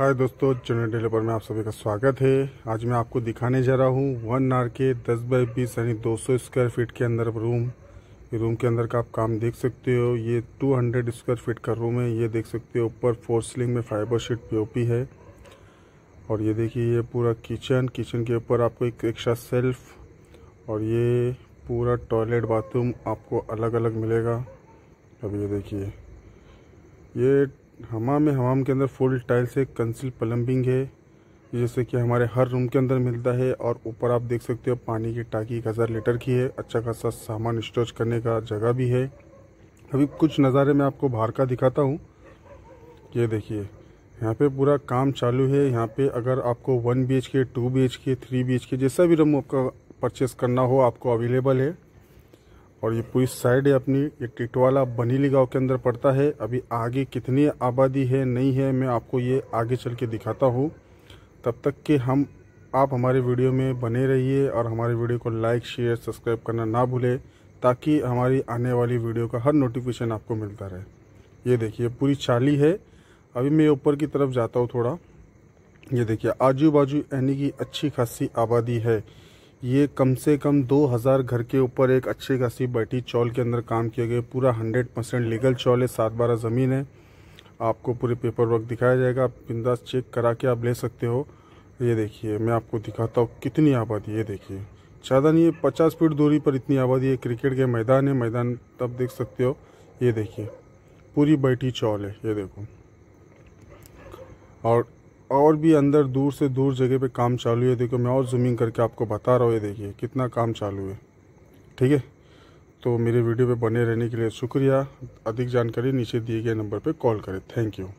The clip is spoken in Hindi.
हाय दोस्तों जनरल पर में आप सभी का स्वागत है आज मैं आपको दिखाने जा रहा हूँ वन आर के दस बाई बीस यानी दो सौ स्क्वायर फीट के अंदर रूम ये रूम के अंदर का आप काम देख सकते हो ये टू हंड्रेड स्क्वायर फीट का रूम है ये देख सकते हो ऊपर फोर सीलिंग में फाइबर शीट पीओपी है और ये देखिए ये पूरा किचन किचन के ऊपर आपको एक एक्स्ट्रा सेल्फ और ये पूरा टॉयलेट बाथरूम आपको अलग अलग मिलेगा अब ये देखिए ये हमाम में हमाम के अंदर फुल टाइल से कंसिल प्लम्बिंग है जैसे कि हमारे हर रूम के अंदर मिलता है और ऊपर आप देख सकते हो पानी की टाकी एक हज़ार लीटर की है अच्छा खासा सामान स्टोरेज करने का जगह भी है अभी कुछ नज़ारे मैं आपको बाहर का दिखाता हूँ ये देखिए यहाँ पे पूरा काम चालू है यहाँ पे अगर आपको one B H K two B H K three B H K जैसा भी रूम आपका परचेस करना हो आपको अवेलेबल है और ये पूरी साइड है अपनी ये टिटवाला बनीली गांव के अंदर पड़ता है अभी आगे कितनी आबादी है नहीं है मैं आपको ये आगे चल के दिखाता हूँ तब तक कि हम आप हमारे वीडियो में बने रहिए और हमारे वीडियो को लाइक शेयर सब्सक्राइब करना ना भूलें ताकि हमारी आने वाली वीडियो का हर नोटिफिकेशन आपको मिलता रहे ये देखिए पूरी चाली है अभी मैं ऊपर की तरफ जाता हूँ थोड़ा ये देखिए आजू बाजू यानी कि अच्छी खासी आबादी है ये कम से कम 2000 घर के ऊपर एक अच्छी खासी बैठी चौल के अंदर काम किया गया पूरा 100 परसेंट लीगल चौल है सात बारह ज़मीन है आपको पूरे पेपर वर्क दिखाया जाएगा आप बिंदास चेक करा के आप ले सकते हो ये देखिए मैं आपको दिखाता हूँ कितनी आबादी ये देखिए ज़्यादा नहीं पचास फीट दूरी पर इतनी आबादी है क्रिकेट के मैदान है मैदान तब देख सकते हो ये देखिए पूरी बैठी चौल है ये देखो और और भी अंदर दूर से दूर जगह पे काम चालू है देखो मैं और जूमिंग करके आपको बता रहा हूँ ये देखिए कितना काम चालू है ठीक है तो मेरे वीडियो पे बने रहने के लिए शुक्रिया अधिक जानकारी नीचे दिए गए नंबर पे कॉल करें थैंक यू